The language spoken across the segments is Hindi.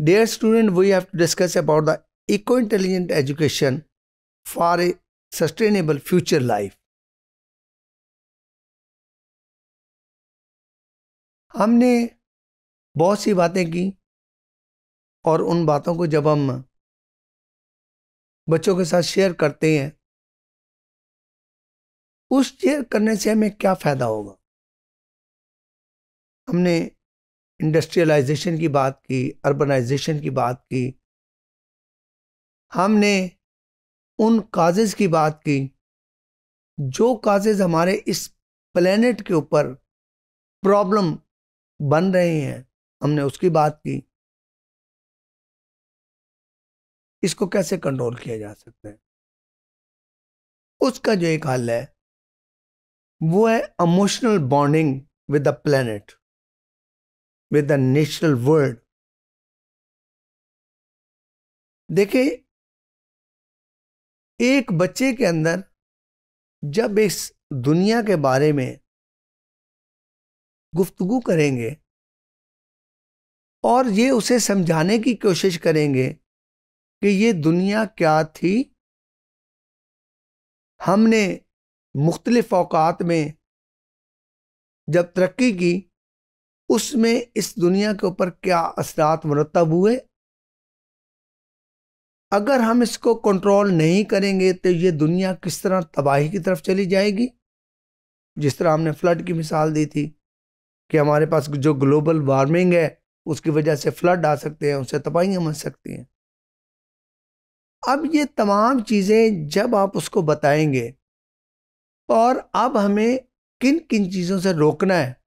Dear student, we have to discuss about the eco-intelligent education for a sustainable future life. हमने बहुत सी बातें की और उन बातों को जब हम बच्चों के साथ शेयर करते हैं उस शेयर करने से हमें क्या फ़ायदा होगा हमने इंडस्ट्रियलाइजेशन की बात की अर्बनाइजेशन की बात की हमने उन काजेज़ की बात की जो काजेज़ हमारे इस प्लेनेट के ऊपर प्रॉब्लम बन रहे हैं हमने उसकी बात की इसको कैसे कंट्रोल किया जा सकता है उसका जो एक हल है वो है emotional bonding with the planet with the national world देखे एक बच्चे के अंदर जब इस दुनिया के बारे में गुफ्तगु करेंगे और ये उसे समझाने की कोशिश करेंगे कि ये दुनिया क्या थी हमने मुख्तलिफ अवकात में जब तरक्की की उसमें इस दुनिया के ऊपर क्या असरात मरतब हुए अगर हम इसको कंट्रोल नहीं करेंगे तो ये दुनिया किस तरह तबाही की तरफ चली जाएगी जिस तरह हमने फ्लड की मिसाल दी थी कि हमारे पास जो ग्लोबल वार्मिंग है उसकी वजह से फ्लड आ सकते हैं उससे तबाहियाँ मच सकती हैं अब ये तमाम चीज़ें जब आप उसको बताएंगे और अब हमें किन किन चीज़ों से रोकना है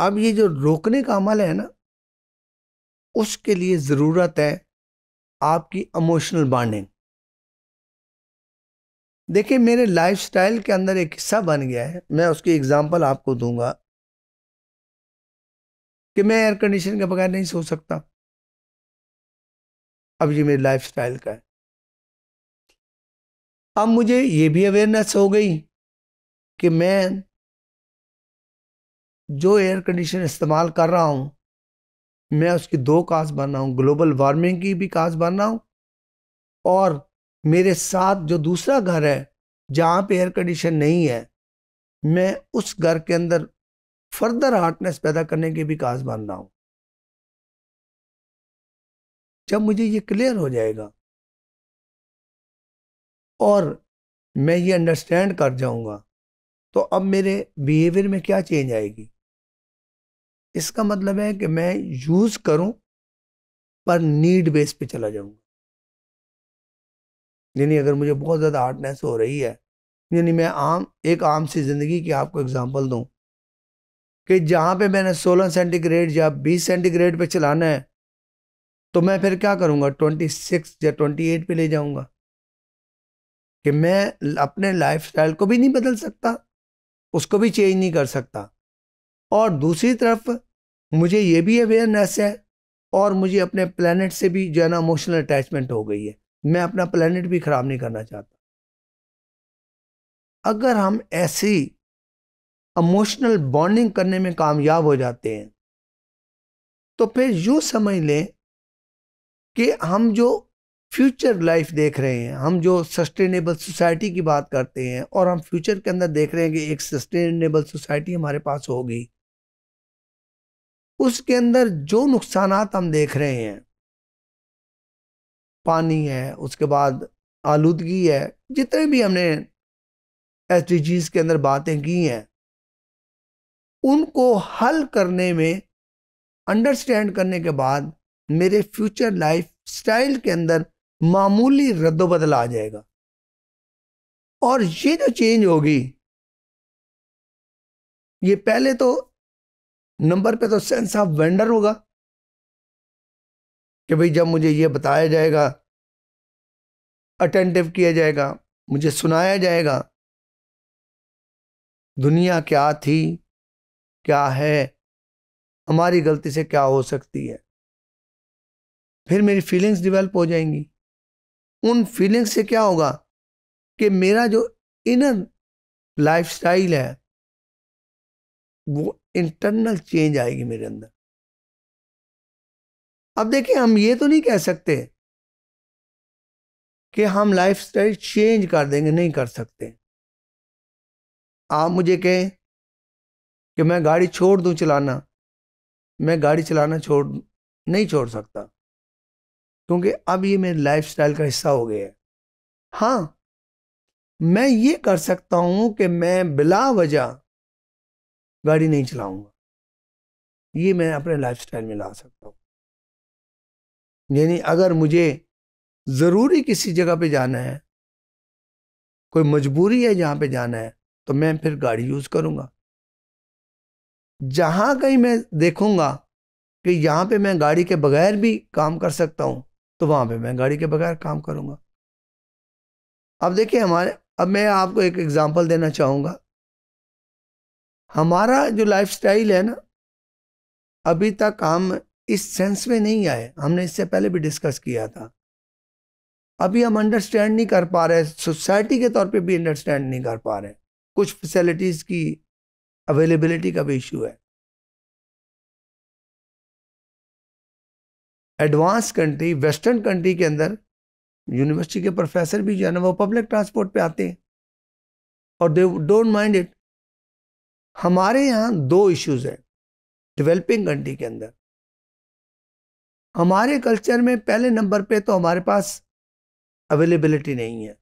अब ये जो रोकने का अमल है ना उसके लिए ज़रूरत है आपकी इमोशनल बॉन्डिंग देखिए मेरे लाइफस्टाइल के अंदर एक हिस्सा बन गया है मैं उसकी एग्जांपल आपको दूंगा कि मैं एयर कंडीशन के बगैर नहीं सो सकता अब ये मेरे लाइफस्टाइल का है अब मुझे ये भी अवेयरनेस हो गई कि मैं जो एयर कंडीशन इस्तेमाल कर रहा हूँ मैं उसकी दो काज बन रहा हूँ ग्लोबल वार्मिंग की भी काज बन रहा हूँ और मेरे साथ जो दूसरा घर है जहाँ पे एयर कंडीशन नहीं है मैं उस घर के अंदर फर्दर हार्टनेस पैदा करने की भी काज बन रहा हूँ जब मुझे ये क्लियर हो जाएगा और मैं ये अंडरस्टैंड कर जाऊँगा तो अब मेरे बिहेवियर में क्या चेंज आएगी इसका मतलब है कि मैं यूज़ करूं पर नीड बेस पे चला जाऊंगा यानी अगर मुझे बहुत ज़्यादा हार्डनेस हो रही है यानी मैं आम एक आम सी ज़िंदगी की आपको एग्जांपल दूं कि जहाँ पे मैंने 16 सेंटीग्रेड या 20 सेंटीग्रेड पे चलाना है तो मैं फिर क्या करूँगा 26 या 28 पे ले जाऊँगा कि मैं अपने लाइफस्टाइल को भी नहीं बदल सकता उसको भी चेंज नहीं कर सकता और दूसरी तरफ मुझे ये भी अवेयरनेस है और मुझे अपने प्लानट से भी जो है ना इमोशनल अटैचमेंट हो गई है मैं अपना प्लानट भी ख़राब नहीं करना चाहता अगर हम ऐसी इमोशनल बॉन्डिंग करने में कामयाब हो जाते हैं तो फिर यूँ समझ लें कि हम जो फ्यूचर लाइफ देख रहे हैं हम जो सस्टेनेबल सोसाइटी की बात करते हैं और हम फ्यूचर के अंदर देख रहे हैं कि एक सस्टेनेबल सोसाइटी हमारे पास होगी उसके अंदर जो नुकसान हम देख रहे हैं पानी है उसके बाद आलूदगी है जितने भी हमने एस के अंदर बातें की हैं उनको हल करने में अंडरस्टैंड करने के बाद मेरे फ्यूचर लाइफ स्टाइल के अंदर मामूली रद्दोबदल आ जाएगा और ये जो चेंज होगी ये पहले तो नंबर पे तो सेंस ऑफ वेंडर होगा कि भाई जब मुझे ये बताया जाएगा अटेंटिव किया जाएगा मुझे सुनाया जाएगा दुनिया क्या थी क्या है हमारी गलती से क्या हो सकती है फिर मेरी फीलिंग्स डिवेलप हो जाएंगी उन फीलिंग्स से क्या होगा कि मेरा जो इनर लाइफस्टाइल है वो इंटरनल चेंज आएगी मेरे अंदर अब देखिए हम ये तो नहीं कह सकते कि हम लाइफ स्टाइल चेंज कर देंगे नहीं कर सकते आप मुझे कहें कि मैं गाड़ी छोड़ दूं चलाना मैं गाड़ी चलाना छोड़ नहीं छोड़ सकता क्योंकि अब ये मेरे स्टाइल का हिस्सा हो गया है हाँ मैं ये कर सकता हूँ कि मैं बिला वजह गाड़ी नहीं चलाऊंगा ये मैं अपने लाइफस्टाइल में ला सकता हूँ यानी अगर मुझे ज़रूरी किसी जगह पे जाना है कोई मजबूरी है जहाँ पे जाना है तो मैं फिर गाड़ी यूज़ करूँगा जहाँ कहीं मैं देखूँगा कि यहाँ पे मैं गाड़ी के बगैर भी काम कर सकता हूँ तो वहाँ पे मैं गाड़ी के बगैर काम करूँगा अब देखिए हमारे अब मैं आपको एक एग्ज़ाम्पल देना चाहूँगा हमारा जो लाइफ है ना अभी तक हम इस सेंस में नहीं आए हमने इससे पहले भी डिस्कस किया था अभी हम अंडरस्टैंड नहीं कर पा रहे सोसाइटी के तौर पे भी अंडरस्टैंड नहीं कर पा रहे कुछ फैसिलिटीज़ की अवेलेबिलिटी का भी इशू है एडवांस कंट्री वेस्टर्न कंट्री के अंदर यूनिवर्सिटी के प्रोफेसर भी जो है ना वो पब्लिक ट्रांसपोर्ट पे आते हैं और दे डोंट माइंड इट हमारे यहाँ दो इश्यूज हैं डेवलपिंग कंट्री के अंदर हमारे कल्चर में पहले नंबर पे तो हमारे पास अवेलेबिलिटी नहीं है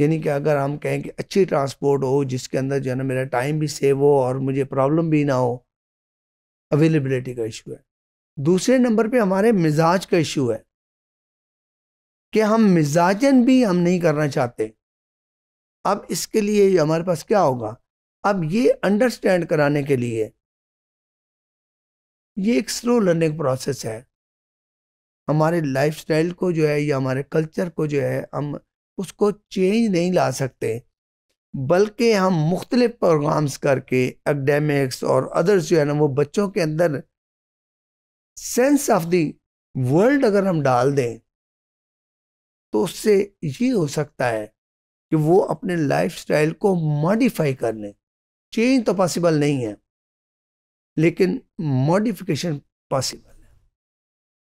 यानी कि अगर हम कहें कि अच्छी ट्रांसपोर्ट हो जिसके अंदर जो है ना मेरा टाइम भी सेव हो और मुझे प्रॉब्लम भी ना हो अवेलेबिलिटी का इशू है दूसरे नंबर पे हमारे मिजाज का इशू है कि हम मिजाजन भी हम नहीं करना चाहते अब इसके लिए हमारे पास क्या होगा अब ये अंडरस्टैंड कराने के लिए ये एक स्लो लर्निंग प्रोसेस है हमारे लाइफस्टाइल को जो है या हमारे कल्चर को जो है हम उसको चेंज नहीं ला सकते बल्कि हम मुख्तलिफ प्रोग्राम्स करके एकेडमिक्स और अदर्स जो है ना वो बच्चों के अंदर सेंस ऑफ दी वर्ल्ड अगर हम डाल दें तो उससे ये हो सकता है कि वो अपने लाइफस्टाइल को मॉडिफाई कर लें चेंज तो पॉसिबल नहीं है लेकिन मॉडिफिकेशन पॉसिबल